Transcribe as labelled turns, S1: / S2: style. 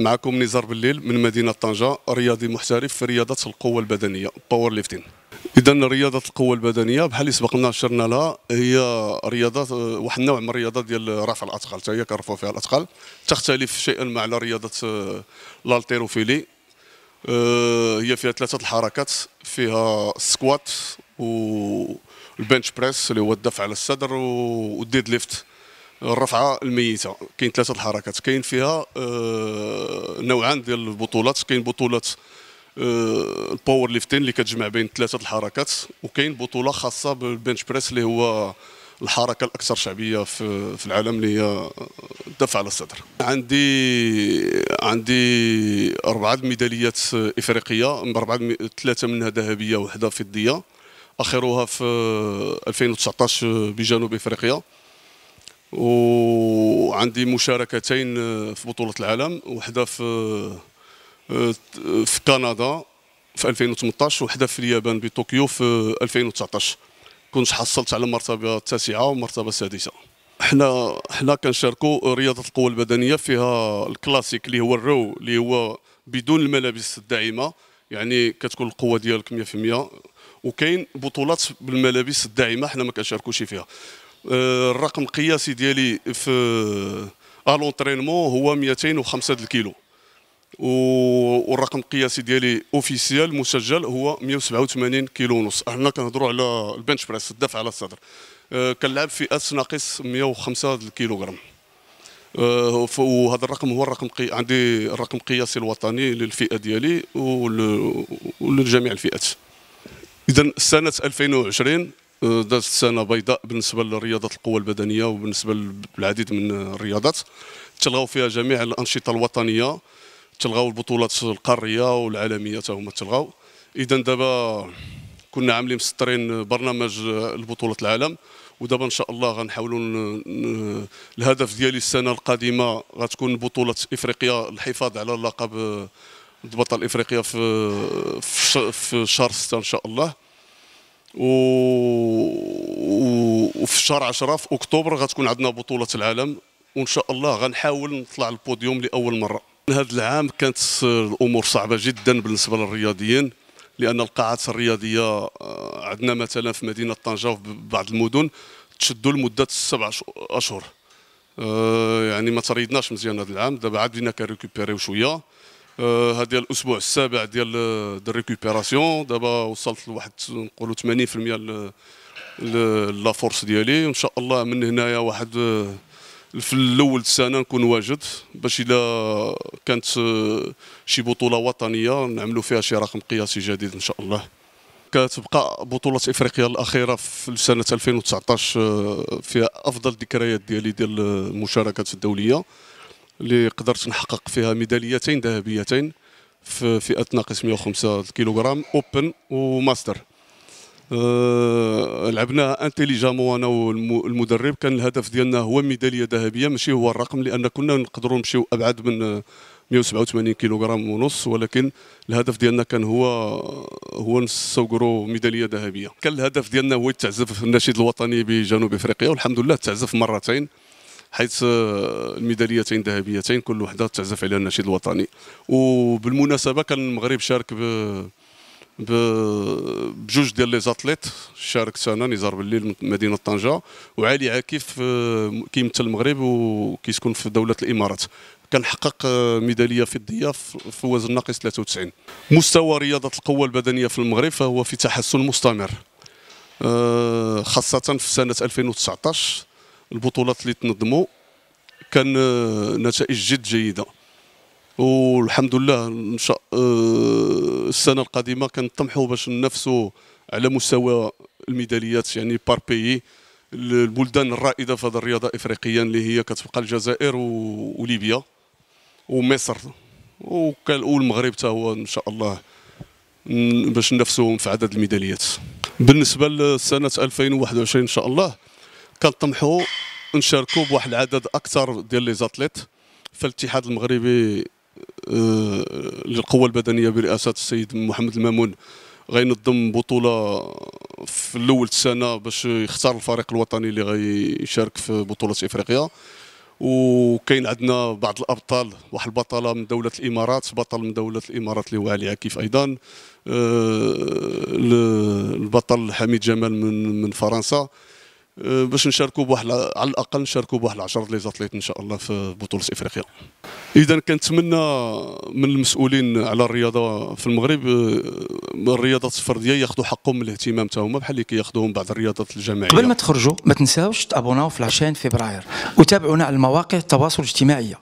S1: معكم نزار بالليل من مدينة طنجة رياضي محترف في رياضة القوة البدنية باور ليفتين إذا رياضة القوة البدنية بحال اللي سبقنا شرنا لها هي رياضة آه، واحد النوع من الرياضة ديال رفع الأثقال حتى هي كنرفعوا فيها الأثقال تختلف شيئا ما على رياضة الالتيروفيلي آه، آه، هي فيها ثلاثة الحركات فيها السكوات والبنش بريس اللي هو الدفع على الصدر والديد ليفت الرفعه الميته كاين ثلاثه الحركات كاين فيها آه، نوعان ديال البطولات كاين بطوله الباور ليفتين اللي كتجمع بين ثلاثه الحركات وكاين بطوله خاصه بالبنش بريس اللي هو الحركه الاكثر شعبيه في العالم اللي هي الدفع آه، على الصدر عندي عندي اربعه ميداليات افريقيه اربعه ثلاثه منها ذهبيه وحده فضيه اخرها في 2019 آه، بجنوب افريقيا وعندي مشاركتين آه، في بطولة العالم واحدة في آه، آه، في كندا في 2018 وحده في اليابان بطوكيو في 2019 كنت حصلت على المرتبه التاسعه والمرتبه السادسه حنا حنا كنشاركوا رياضه القوه البدنيه فيها الكلاسيك اللي هو الرو اللي هو بدون الملابس الداعمه يعني كتكون القوه ديالك 100% وكاين بطولات بالملابس الداعمه حنا ما كنشاركوش فيها آه، الرقم القياسي ديالي في آه، الونترينمون هو 205 الكيلو والرقم القياسي ديالي اوفيسيال مسجل هو 187 كيلو ونص حنا كنهضروا على البنش بريس الدفع على الصدر آه، كنلعب في اس ناقص 105 الكيلوغرام وهذا الرقم هو الرقم قي... عندي الرقم القياسي الوطني للفئه ديالي ول... ولجميع الفئات اذا سنه 2020 دازت أه، سنه بيضاء بالنسبه لرياضه القوه البدنيه وبالنسبه للعديد من الرياضات تلغاو فيها جميع الانشطه الوطنيه تلغاو البطولات القاريه والعالميه حتى هما تلغاو اذا دابا كنا عاملين مسطرين برنامج البطوله العالم ودابا ان شاء الله غنحاولوا الهدف ديالي السنه القادمه غتكون بطوله افريقيا الحفاظ على اللقب بطل افريقيا في في شهر 6 ان شاء الله و... و... وفي شهر 10 في اكتوبر غتكون عندنا بطوله العالم وان شاء الله غنحاول نطلع البوديوم لاول مره هذا العام كانت الامور صعبه جدا بالنسبه للرياضيين لان القاعات الرياضيه آه، عندنا مثلا في مدينه طنجه وفي بعض المدن تشدوا لمده سبع اشهر آه، يعني ما تريدناش مزيان هذا العام دابا عاد بدينا كنريكوبيريو شويه ها آه، ديال الاسبوع السابع ديال آه، ديال الريكوبيراسيون دابا وصلت لواحد نقولوا 80% لا فورس ديالي وان شاء الله من هنايا واحد آه، في الاول السنه نكون واجد باش الا كانت شي بطوله وطنيه نعملوا فيها شي رقم قياسي جديد ان شاء الله كتبقى بطوله افريقيا الاخيره في سنه 2019 فيها افضل ذكريات ديالي ديال المشاركات الدوليه اللي قدرت نحقق فيها ميداليتين ذهبيتين في فئه ناقص 105 كيلوغرام اوبن وماستر أه لعبنا انتيليجامو انا والمدرب كان الهدف ديالنا هو ميداليه ذهبيه ماشي هو الرقم لان كنا نقدروا نمشيو ابعد من 187 كيلوغرام ونص ولكن الهدف ديالنا كان هو هو نستوكرو ميداليه ذهبيه كان الهدف ديالنا هو التعزف النشيد الوطني بجنوب افريقيا والحمد لله تعزف مرتين حيث الميداليتين ذهبيتين كل وحده تعزف عليها النشيد الوطني وبالمناسبه كان المغرب شارك ب بجوج ديال لي زاتليت شاركت انا نزار بالليل من مدينه طنجه وعلي عاكف آه، كيمثل المغرب وكيسكن في دوله الامارات كان حقق آه، ميداليه فضيه في وزن ناقص 93 مستوى رياضه القوه البدنيه في المغرب فهو في تحسن مستمر آه، خاصه في سنه 2019 البطولات اللي تنظموا كان آه، نتائج جد جيده والحمد لله ان شاء آه، السنه القادمه كنطمحوا باش ننافسوا على مستوى الميداليات يعني بار بيي البلدان الرائده في هذه الرياضه افريقيا اللي هي كتبقى الجزائر وليبيا ومصر والمغرب حتى هو ان شاء الله باش ننافسوا في عدد الميداليات بالنسبه لسنه 2021 ان شاء الله كنطمحوا نشاركوا بواحد العدد اكثر ديال لي زاتليت فالاتحاد المغربي آه، للقوه البدنيه برئاسه السيد محمد المامون غينظم بطوله في الاول السنه باش يختار الفريق الوطني اللي غيشارك في بطوله افريقيا وكاين عندنا بعض الابطال واحد البطله من دوله الامارات بطل من دوله الامارات اللي هو علي عكيف ايضا آه، البطل حميد جمال من من فرنسا آه، باش نشاركوا بواحد على الاقل نشاركوا بواحد 10 لي زاتليت ان شاء الله في بطوله افريقيا اذا كنتمنى من المسؤولين على الرياضه في المغرب آه، الرياضات الفرديه ياخذوا حقهم من الاهتمام حتى هما بحال اللي كياخذوهم بعض الرياضات الجماعيه قبل ما تخرجوا ما تنساوش تابوناو في لاشين فبراير وتابعونا على المواقع التواصل الاجتماعي